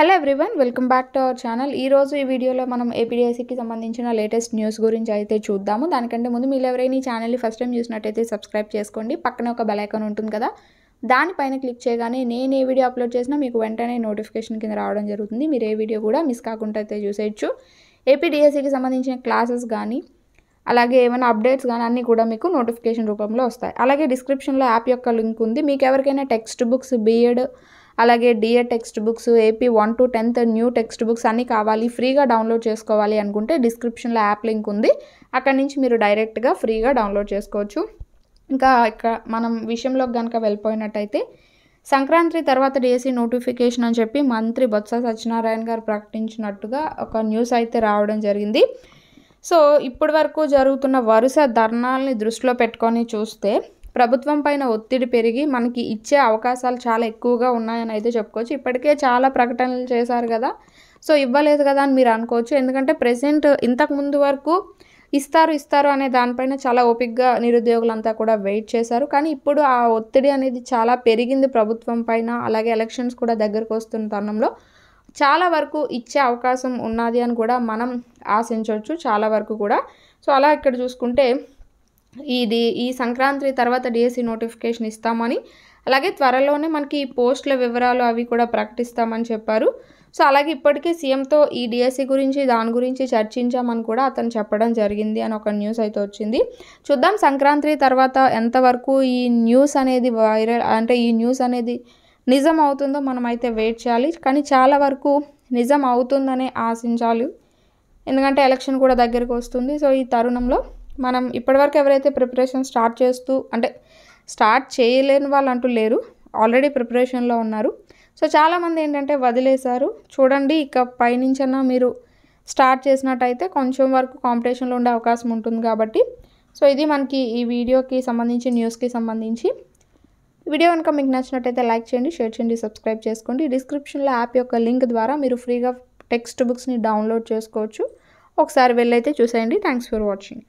hello everyone welcome back to our channel ఈరోజు ఈ వీడియోలో మనం ఏపీడిఎస్సికి సంబంధించిన లేటెస్ట్ న్యూస్ గురించి అయితే చూద్దాము దానికంటే ముందు మీరు ఎవరైనా ఈ ఛానల్ని ఫస్ట్ టైం చూసినట్టయితే సబ్స్క్రైబ్ చేసుకోండి పక్కన ఒక బెలైకన్ ఉంటుంది కదా దానిపైన క్లిక్ చేయగానే నేను ఏ వీడియో అప్లోడ్ చేసినా మీకు వెంటనే నోటిఫికేషన్ కింద రావడం జరుగుతుంది మీరు ఏ వీడియో కూడా మిస్ కాకుండా అయితే చూసేయచ్చు ఏపీడిఎస్సికి సంబంధించిన క్లాసెస్ కానీ అలాగే ఏమైనా అప్డేట్స్ కానీ అన్నీ కూడా మీకు నోటిఫికేషన్ రూపంలో వస్తాయి అలాగే డిస్క్రిప్షన్లో యాప్ యొక్క లింక్ ఉంది మీకు ఎవరికైనా టెక్స్ట్ బుక్స్ బీఎడ్ అలాగే DA text books AP one to tenth new text books అన్నీ కావాలి ఫ్రీగా డౌన్లోడ్ చేసుకోవాలి అనుకుంటే డిస్క్రిప్షన్లో యాప్ లింక్ ఉంది అక్కడ నుంచి మీరు డైరెక్ట్గా ఫ్రీగా డౌన్లోడ్ చేసుకోవచ్చు ఇంకా ఇక్కడ మనం విషయంలోకి కనుక వెళ్ళిపోయినట్టయితే సంక్రాంతి తర్వాత డిఎస్సి నోటిఫికేషన్ అని చెప్పి మంత్రి బొత్స సత్యనారాయణ గారు ప్రకటించినట్టుగా ఒక న్యూస్ అయితే రావడం జరిగింది సో ఇప్పటి వరకు జరుగుతున్న వరుస ధర్నాల్ని దృష్టిలో పెట్టుకొని చూస్తే ప్రభుత్వం పైన ఒత్తిడి పెరిగి మనకి ఇచ్చే అవకాశాలు చాలా ఎక్కువగా ఉన్నాయని అయితే చెప్పుకోవచ్చు ఇప్పటికే చాలా ప్రకటనలు చేశారు కదా సో ఇవ్వలేదు కదా అని మీరు అనుకోవచ్చు ఎందుకంటే ప్రజెంట్ ఇంతకు ముందు వరకు ఇస్తారు ఇస్తారు అనే దానిపైన చాలా ఓపిక్గా నిరుద్యోగులంతా కూడా వెయిట్ చేశారు కానీ ఇప్పుడు ఆ ఒత్తిడి అనేది చాలా పెరిగింది ప్రభుత్వం పైన అలాగే ఎలక్షన్స్ కూడా దగ్గరకు వస్తున్న తరుణంలో చాలా వరకు ఇచ్చే అవకాశం ఉన్నది అని కూడా మనం ఆశించవచ్చు చాలా వరకు కూడా సో అలా ఇక్కడ చూసుకుంటే ఇది ఈ సంక్రాంతి తర్వాత డిఎస్సి నోటిఫికేషన్ ఇస్తామని అలాగే త్వరలోనే మనకి ఈ పోస్టుల వివరాలు అవి కూడా ప్రకటిస్తామని చెప్పారు సో అలాగే ఇప్పటికే సీఎంతో ఈ డిఎస్సి గురించి దాని గురించి చర్చించామని కూడా అతను చెప్పడం జరిగింది అని ఒక న్యూస్ అయితే వచ్చింది చూద్దాం సంక్రాంతి తర్వాత ఎంతవరకు ఈ న్యూస్ అనేది వైరల్ అంటే ఈ న్యూస్ అనేది నిజం అవుతుందో మనమైతే వెయిట్ చేయాలి కానీ చాలా వరకు నిజం అవుతుందనే ఆశించాలి ఎందుకంటే ఎలక్షన్ కూడా దగ్గరకు వస్తుంది సో ఈ తరుణంలో మనం ఇప్పటివరకు ఎవరైతే ప్రిపరేషన్ స్టార్ట్ చేస్తూ అంటే స్టార్ట్ చేయలేని వాళ్ళు అంటూ లేరు ఆల్రెడీ ప్రిపరేషన్లో ఉన్నారు సో చాలామంది ఏంటంటే వదిలేశారు చూడండి ఇక పైనుంచన్నా మీరు స్టార్ట్ చేసినట్టయితే కొంచెం వరకు కాంపిటీషన్లో ఉండే అవకాశం ఉంటుంది కాబట్టి సో ఇది మనకి ఈ వీడియోకి సంబంధించి న్యూస్కి సంబంధించి వీడియో కనుక మీకు నచ్చినట్టయితే లైక్ చేయండి షేర్ చేయండి సబ్స్క్రైబ్ చేసుకోండి డిస్క్రిప్షన్లో యాప్ యొక్క లింక్ ద్వారా మీరు ఫ్రీగా టెక్స్ట్ బుక్స్ని డౌన్లోడ్ చేసుకోవచ్చు ఒకసారి వెళ్ళైతే చూసేయండి థ్యాంక్స్ ఫర్ వాచింగ్